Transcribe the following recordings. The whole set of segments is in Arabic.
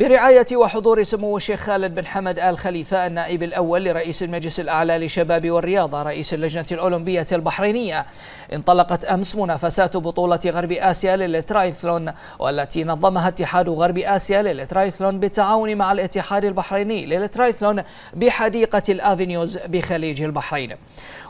برعاية وحضور سمو الشيخ خالد بن حمد آل خليفة النائب الأول لرئيس المجلس الأعلى للشباب والرياضة رئيس اللجنة الأولمبية البحرينية انطلقت أمس منافسات بطولة غرب آسيا للترايثلون والتي نظمها اتحاد غرب آسيا للترايثلون بالتعاون مع الاتحاد البحريني للترايثلون بحديقة الأفينيوز بخليج البحرين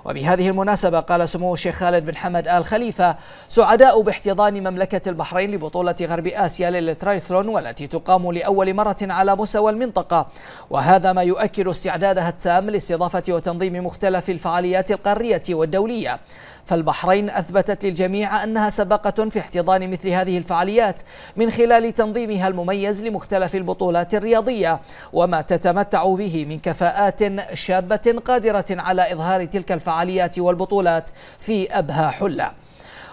وبهذه المناسبة قال سمو الشيخ خالد بن حمد آل خليفة سعداء باحتضان مملكة البحرين لبطولة غرب آسيا للترايثلون والتي تقام لأول لأول مرة على مستوى المنطقة وهذا ما يؤكد استعدادها التام لاستضافة وتنظيم مختلف الفعاليات القارية والدولية فالبحرين أثبتت للجميع أنها سباقة في احتضان مثل هذه الفعاليات من خلال تنظيمها المميز لمختلف البطولات الرياضية وما تتمتع به من كفاءات شابة قادرة على إظهار تلك الفعاليات والبطولات في أبهى حلة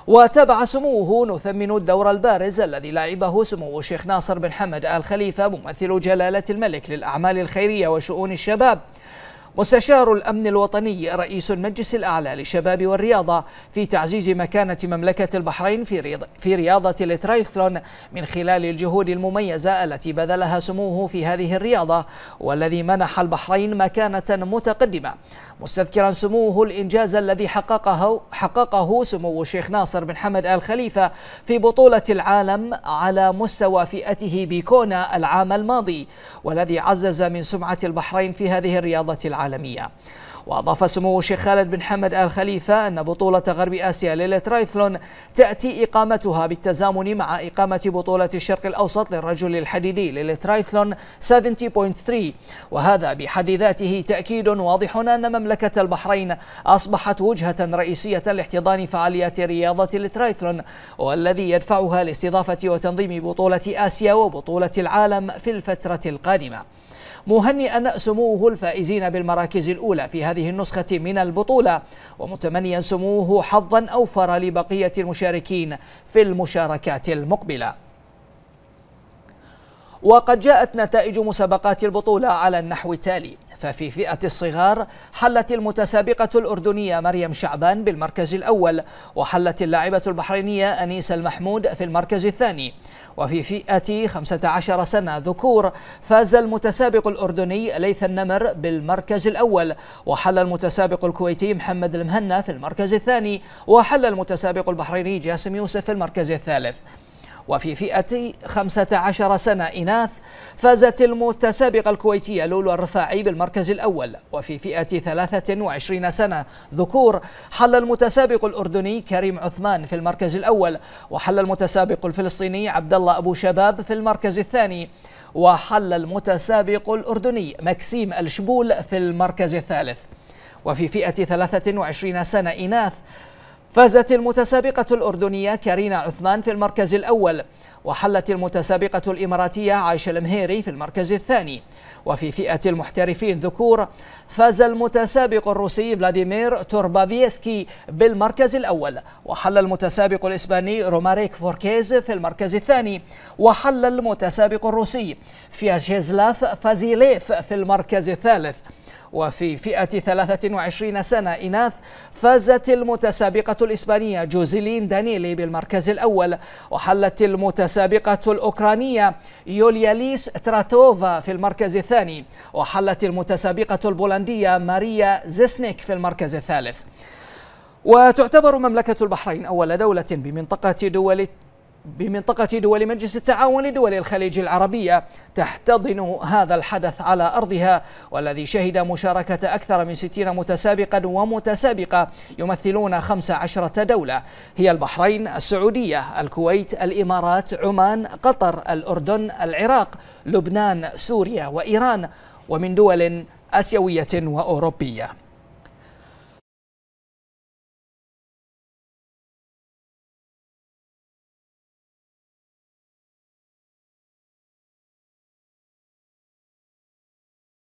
وتابع سموه نثمن الدور البارز الذي لعبه سمو الشيخ ناصر بن حمد آل خليفة ممثل جلالة الملك للأعمال الخيرية وشؤون الشباب مستشار الأمن الوطني رئيس المجلس الأعلى للشباب والرياضة في تعزيز مكانة مملكة البحرين في في رياضة الترايثلون من خلال الجهود المميزة التي بذلها سموه في هذه الرياضة والذي منح البحرين مكانة متقدمة مستذكرا سموه الإنجاز الذي حققه حققه سمو الشيخ ناصر بن حمد آل خليفة في بطولة العالم على مستوى فئته بكونا العام الماضي والذي عزز من سمعة البحرين في هذه الرياضة العالمية العالمية وأضاف سمو الشيخ خالد بن حمد آل خليفة أن بطولة غرب آسيا للترايثلون تأتي إقامتها بالتزامن مع إقامة بطولة الشرق الأوسط للرجل الحديدي للترايثلون 70.3 وهذا بحد ذاته تأكيد واضح أن مملكة البحرين أصبحت وجهة رئيسية لاحتضان فعاليات رياضة الترايثلون والذي يدفعها لاستضافة وتنظيم بطولة آسيا وبطولة العالم في الفترة القادمة مهنئا سموه الفائزين بالمراكز الأولى في هذه النسخة من البطولة ومتمنيا سموه حظا أوفر لبقية المشاركين في المشاركات المقبله وقد جاءت نتائج مسابقات البطولة على النحو التالي ففي فئة الصغار حلت المتسابقة الأردنية مريم شعبان بالمركز الأول وحلت اللاعبة البحرينية أنيسة المحمود في المركز الثاني وفي فئة 15 سنة ذكور فاز المتسابق الأردني ليث النمر بالمركز الأول وحل المتسابق الكويتي محمد المهنا في المركز الثاني وحل المتسابق البحريني جاسم يوسف في المركز الثالث وفي فئة 15 سنة إناث فازت المتسابقة الكويتية لولو الرفاعي بالمركز الأول وفي فئة 23 سنة ذكور حل المتسابق الأردني كريم عثمان في المركز الأول وحل المتسابق الفلسطيني عبد الله أبو شباب في المركز الثاني وحل المتسابق الأردني مكسيم الشبول في المركز الثالث وفي فئة 23 سنة إناث فازت المتسابقة الأردنية كارينا عثمان في المركز الأول وحلت المتسابقة الإماراتية عائشة المهيري في المركز الثاني وفي فئة المحترفين ذكور فاز المتسابق الروسي فلاديمير توربافيسكي بالمركز الأول وحل المتسابق الإسباني روماريك فوركيز في المركز الثاني وحل المتسابق الروسي فياشيزلاف فازيليف في المركز الثالث وفي فئة 23 سنة إناث فازت المتسابقة الإسبانية جوزيلين دانيلي بالمركز الأول وحلت المتسابقة الأوكرانية يولياليس تراتوفا في المركز الثاني وحلت المتسابقة البولندية ماريا زيسنيك في المركز الثالث وتعتبر مملكة البحرين أول دولة بمنطقة دول بمنطقة دول مجلس التعاون لدول الخليج العربية تحتضن هذا الحدث على أرضها والذي شهد مشاركة أكثر من 60 متسابقا ومتسابقة يمثلون 15 دولة هي البحرين، السعودية، الكويت، الإمارات، عمان، قطر، الأردن، العراق، لبنان، سوريا وإيران ومن دول آسيوية وأوروبية